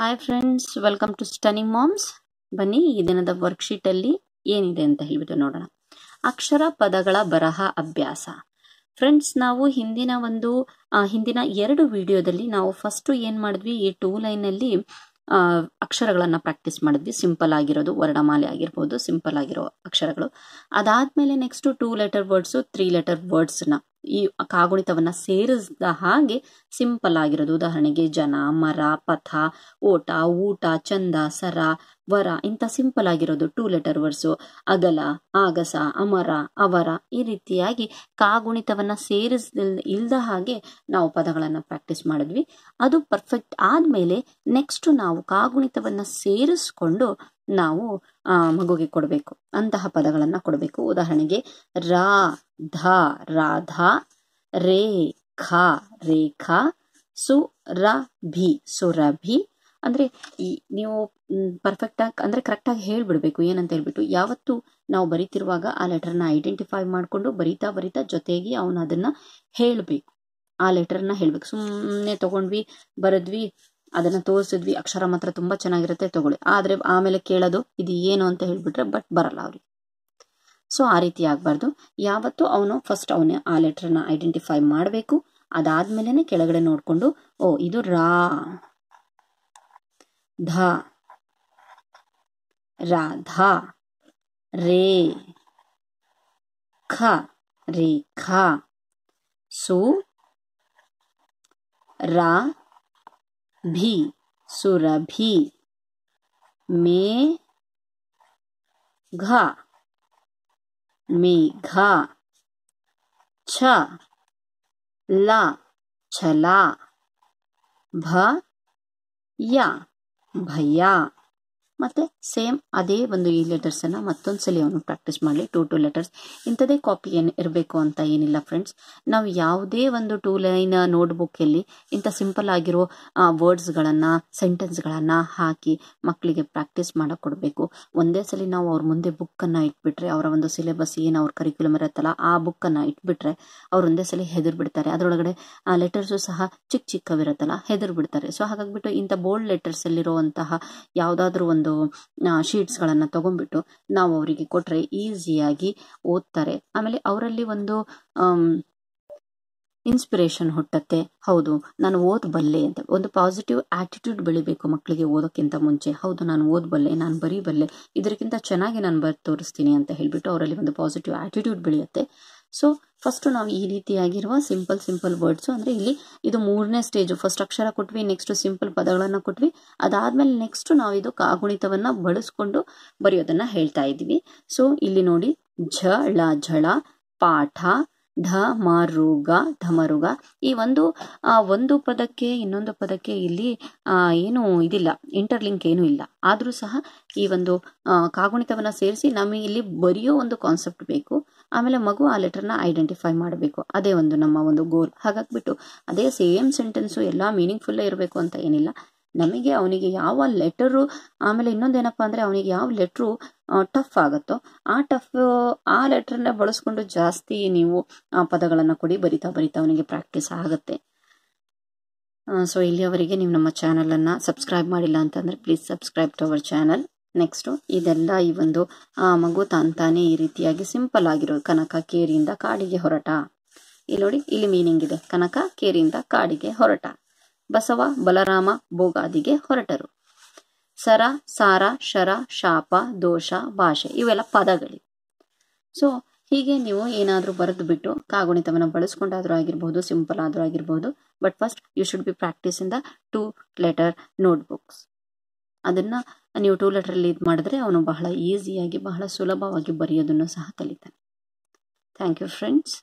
hi friends welcome to stunning moms ಬನ್ನಿ ಈ ದಿನದ ವರ್ಕ್ಶೀಟಲ್ಲಿ ಏನಿದೆ ಅಂತ ಹೇಳ್ಬಿಟ್ಟು ನೋಡೋಣ ಅಕ್ಷರ ಪದಗಳ ಬರಹ ಅಭ್ಯಾಸ ಫ್ರೆಂಡ್ಸ್ ನಾವು ಹಿಂದಿನ ಒಂದು ಹಿಂದಿನ ಎರಡು ವಿಡಿಯೋದಲ್ಲಿ ನಾವು ಫಸ್ಟು ಏನು ಮಾಡಿದ್ವಿ ಈ ಟೂ ಲೈನಲ್ಲಿ ಅಕ್ಷರಗಳನ್ನು ಪ್ರಾಕ್ಟೀಸ್ ಮಾಡಿದ್ವಿ ಸಿಂಪಲ್ ಆಗಿರೋದು ವರ್ಣಮಾಲೆ ಆಗಿರ್ಬೋದು ಸಿಂಪಲ್ ಆಗಿರೋ ಅಕ್ಷರಗಳು ಅದಾದಮೇಲೆ next two letter words three letter ವರ್ಡ್ಸನ್ನ ಈ ಕಾಗುಣಿತವನ್ನ ಸೇರಿಸಿದ ಹಾಗೆ ಸಿಂಪಲ್ ಆಗಿರೋದು ಉದಾಹರಣೆಗೆ ಜನ ಮರ ಪಥ ಓಟ ಊಟ ಚಂದ ಸರ ವರ ಇಂಥ ಸಿಂಪಲ್ ಆಗಿರೋದು ಟೂ ಲೆಟರ್ ವರ್ಡ್ಸು ಅಗಲ ಆಗಸ ಅಮರ ಅವರ ಈ ರೀತಿಯಾಗಿ ಕಾಗುಣಿತವನ್ನ ಸೇರಿಸ್ ಇಲ್ದ ಹಾಗೆ ನಾವು ಪದಗಳನ್ನು ಪ್ರಾಕ್ಟೀಸ್ ಮಾಡಿದ್ವಿ ಅದು ಪರ್ಫೆಕ್ಟ್ ಆದಮೇಲೆ ನೆಕ್ಸ್ಟ್ ನಾವು ಕಾಗುಣಿತವನ್ನ ಸೇರಿಸ್ಕೊಂಡು ನಾವು ಮಗುಗೆ ಕೊಡಬೇಕು ಅಂತಹ ಪದಗಳನ್ನು ಕೊಡಬೇಕು ಉದಾಹರಣೆಗೆ ರಾ ಧ ರಾಧಾ ರೇ ಖ ರೇಖಾ ಸುರಭಿ ಸುರಭಿ ಅಂದ್ರೆ ಈ ನೀವು ಅಂದ್ರೆ ಕರೆಕ್ಟ್ ಕರೆಕ್ಟಾಗಿ ಹೇಳಿಬಿಡಬೇಕು ಏನಂತ ಹೇಳ್ಬಿಟ್ಟು ಯಾವತ್ತು ನಾವು ಬರಿತಿರುವಾಗ ಆ ಲೆಟರ್ನ ಐಡೆಂಟಿಫೈ ಮಾಡಿಕೊಂಡು ಬರಿತಾ ಬರಿತಾ ಜೊತೆಗೆ ಅವನು ಅದನ್ನ ಹೇಳಬೇಕು ಆ ಲೆಟರ್ನ ಹೇಳ್ಬೇಕು ಸುಮ್ಮನೆ ತಗೊಂಡ್ವಿ ಬರೆದ್ವಿ ಅದನ್ನ ತೋರಿಸಿದ್ವಿ ಅಕ್ಷರ ಮಾತ್ರ ತುಂಬಾ ಚೆನ್ನಾಗಿರುತ್ತೆ ತಗೊಳ್ಳಿ ಆದ್ರೆ ಆಮೇಲೆ ಕೇಳೋದು ಇದು ಏನು ಅಂತ ಹೇಳ್ಬಿಟ್ರೆ ಬಟ್ ಬರಲ್ಲ ಅವ್ರಿಗೆ ಸೊ ಆ ರೀತಿ ಆಗಬಾರ್ದು ಯಾವತ್ತು ಅವನು ಫಸ್ಟ್ ಅವನ ಆ ಲೆಟ್ರನ್ನ ಐಡೆಂಟಿಫೈ ಮಾಡಬೇಕು ಅದಾದ್ಮೇಲೆ ಕೆಳಗಡೆ ನೋಡಿಕೊಂಡು ಓ ಇದು ರಾ ಧ ಧ ರೇ ಖ ರೇ ಖ ಸು ರಾ भी सुरभि में घा मेघा छ ला छला भ या भैया ಮತ್ತೆ ಸೇಮ್ ಅದೇ ಒಂದು ಈ ಲೆಟರ್ಸನ್ನು ಸಲ ಅವನು ಪ್ರಾಕ್ಟೀಸ್ ಮಾಡಲಿ ಟೂ ಟೂ ಲೆಟರ್ಸ್ ಇಂಥದೇ ಕಾಪಿ ಏನು ಇರಬೇಕು ಅಂತ ಏನಿಲ್ಲ ಫ್ರೆಂಡ್ಸ್ ನಾವು ಯಾವುದೇ ಒಂದು ಟೂ ಲೈನ್ ನೋಟ್ಬುಕ್ಕಲ್ಲಿ ಇಂಥ ಸಿಂಪಲ್ ಆಗಿರೋ ವರ್ಡ್ಸ್ಗಳನ್ನು ಸೆಂಟೆನ್ಸ್ಗಳನ್ನು ಹಾಕಿ ಮಕ್ಕಳಿಗೆ ಪ್ರಾಕ್ಟೀಸ್ ಕೊಡಬೇಕು ಒಂದೇ ಸಲ ನಾವು ಅವ್ರ ಮುಂದೆ ಬುಕ್ಕನ್ನು ಇಟ್ಬಿಟ್ರೆ ಅವರ ಒಂದು ಸಿಲೆಬಸ್ ಏನು ಅವ್ರ ಕರಿಕ್ಯುಲಮ್ ಇರುತ್ತಲ್ಲ ಆ ಬುಕ್ಕನ್ನು ಇಟ್ಬಿಟ್ರೆ ಅವ್ರು ಒಂದೇ ಸಲ ಹೆದರ್ ಬಿಡ್ತಾರೆ ಅದರೊಳಗಡೆ ಆ ಲೆಟರ್ಸು ಸಹ ಚಿಕ್ಕ ಚಿಕ್ಕವಿರುತ್ತಲ್ಲ ಹೆದರ್ ಬಿಡ್ತಾರೆ ಸೊ ಹಾಗಾಗ್ಬಿಟ್ಟು ಇಂಥ ಬೋಲ್ಡ್ ಲೆಟರ್ಸಲ್ಲಿರುವಂತಹ ಯಾವುದಾದ್ರೂ ಒಂದು ಒಂದು ಗಳನ್ನ ತಗೊಂಡ್ಬಿಟ್ಟು ನಾವು ಅವರಿಗೆ ಕೊಟ್ಟರೆ ಈಸಿಯಾಗಿ ಓದ್ತಾರೆ ಆಮೇಲೆ ಅವರಲ್ಲಿ ಒಂದು ಇನ್ಸ್ಪಿರೇಷನ್ ಹುಟ್ಟತ್ತೆ ಹೌದು ನಾನು ಓದ್ಬಲ್ಲೆ ಅಂತ ಒಂದು ಪಾಸಿಟಿವ್ ಆಟಿಟ್ಯೂಡ್ ಬೆಳಿಬೇಕು ಮಕ್ಕಳಿಗೆ ಓದೋಕ್ಕಿಂತ ಮುಂಚೆ ಹೌದು ನಾನು ಓದ್ಬಲ್ಲೆ ನಾನು ಬರೀಬಲ್ಲೆ ಇದಕ್ಕಿಂತ ಚೆನ್ನಾಗಿ ನಾನು ಬರ್ ತೋರಿಸ್ತೀನಿ ಅಂತ ಹೇಳ್ಬಿಟ್ಟು ಅವರಲ್ಲಿ ಒಂದು ಪಾಸಿಟಿವ್ ಆಟಿಟ್ಯೂಡ್ ಬೆಳೆಯುತ್ತೆ ಸೊ ಫಸ್ಟು ನಾವು ಈ ರೀತಿಯಾಗಿರುವ ಸಿಂಪಲ್ ಸಿಂಪಲ್ ವರ್ಡ್ಸು ಅಂದರೆ ಇಲ್ಲಿ ಇದು ಮೂರನೇ ಸ್ಟೇಜು ಫಸ್ಟ್ ಅಕ್ಷರ ಕೊಟ್ವಿ ನೆಕ್ಸ್ಟು ಸಿಂಪಲ್ ಪದಗಳನ್ನು ಕೊಟ್ವಿ ಅದಾದ್ಮೇಲೆ ನೆಕ್ಸ್ಟ್ ನಾವು ಇದು ಕಾಗುಣಿತವನ್ನು ಬಳಸ್ಕೊಂಡು ಬರೆಯೋದನ್ನು ಹೇಳ್ತಾ ಇದ್ದೀವಿ ಸೊ ಇಲ್ಲಿ ನೋಡಿ ಝಳ ಝಳ ಪಾಠ ಧ ಮಾರುಗ ಧಮರುಗ ಈ ಒಂದು ಒಂದು ಪದಕ್ಕೆ ಇನ್ನೊಂದು ಪದಕ್ಕೆ ಇಲ್ಲಿ ಏನು ಇದಿಲ್ಲ ಇಂಟರ್ಲಿಂಕ್ ಏನು ಇಲ್ಲ ಆದರೂ ಸಹ ಈ ಒಂದು ಕಾಗುಣಿತವನ್ನು ಸೇರಿಸಿ ನಮಗೆ ಇಲ್ಲಿ ಬರೆಯೋ ಒಂದು ಕಾನ್ಸೆಪ್ಟ್ ಬೇಕು ಆಮೇಲೆ ಮಗು ಆ ಲೆಟರ್ನ ಐಡೆಂಟಿಫೈ ಮಾಡಬೇಕು ಅದೇ ಒಂದು ನಮ್ಮ ಒಂದು ಗೋಲ್ ಹಾಗಾಗ್ಬಿಟ್ಟು ಅದೇ ಸೇಮ್ ಸೆಂಟೆನ್ಸು ಎಲ್ಲ ಮೀನಿಂಗ್ಫುಲ್ಲೇ ಇರಬೇಕು ಅಂತ ಏನಿಲ್ಲ ನಮಗೆ ಅವನಿಗೆ ಯಾವ ಲೆಟರು ಆಮೇಲೆ ಇನ್ನೊಂದೇನಪ್ಪ ಅಂದರೆ ಅವನಿಗೆ ಯಾವ ಲೆಟ್ರು ಟಫ್ ಆಗುತ್ತೋ ಆ ಟಫ್ ಆ ಲೆಟ್ರನ್ನ ಬಳಸ್ಕೊಂಡು ಜಾಸ್ತಿ ನೀವು ಆ ಪದಗಳನ್ನು ಕೊಡಿ ಬರಿತಾ ಬರಿತಾ ಅವನಿಗೆ ಪ್ರಾಕ್ಟೀಸ್ ಆಗುತ್ತೆ ಸೊ ಇಲ್ಲಿಯವರೆಗೆ ನೀವು ನಮ್ಮ ಚಾನಲನ್ನು ಸಬ್ಸ್ಕ್ರೈಬ್ ಮಾಡಿಲ್ಲ ಅಂತಂದರೆ please subscribe to our channel next ಇದೆಲ್ಲ ಈ ಒಂದು ಆ ಮಗು ತಾನೇ ಈ ರೀತಿಯಾಗಿ ಸಿಂಪಲ್ ಆಗಿರೋ ಕನಕ ಕೇರಿಯಿಂದ ಕಾಡಿಗೆ ಹೊರಟ ಇಲ್ಲಿ ನೋಡಿ ಇಲ್ಲಿ ಮೀನಿಂಗ್ ಇದೆ ಕನಕ ಕೇರಿಯಿಂದ ಕಾಡಿಗೆ ಹೊರಟ ಬಸವ ಬಲರಾಮ ಭೋಗಾದಿಗೆ ಹೊರಟರು ಸರ ಸಾರ ಶರ ಶಾಪ ದೋಷ ಭಾಷೆ ಇವೆಲ್ಲ ಪದಗಳಿವೆ ಸೊ ಹೀಗೆ ನೀವು ಏನಾದರೂ ಬರೆದು ಬಿಟ್ಟು ಕಾಗುಣಿತವನ್ನು ಬಳಸ್ಕೊಂಡಾದ್ರೂ ಆಗಿರ್ಬೋದು ಸಿಂಪಲ್ ಆದರೂ ಆಗಿರ್ಬೋದು but first you should be practice in the two letter notebooks ಅದನ್ನು ನೀವು ಟೂ ಲೆಟರಲ್ಲಿ ಇದು ಮಾಡಿದ್ರೆ ಅವನು ಬಹಳ ಈಸಿಯಾಗಿ ಬಹಳ ಸುಲಭವಾಗಿ ಬರೆಯೋದನ್ನು ಸಹ ಕಲಿತಾನೆ ಥ್ಯಾಂಕ್ ಯು ಫ್ರೆಂಡ್ಸ್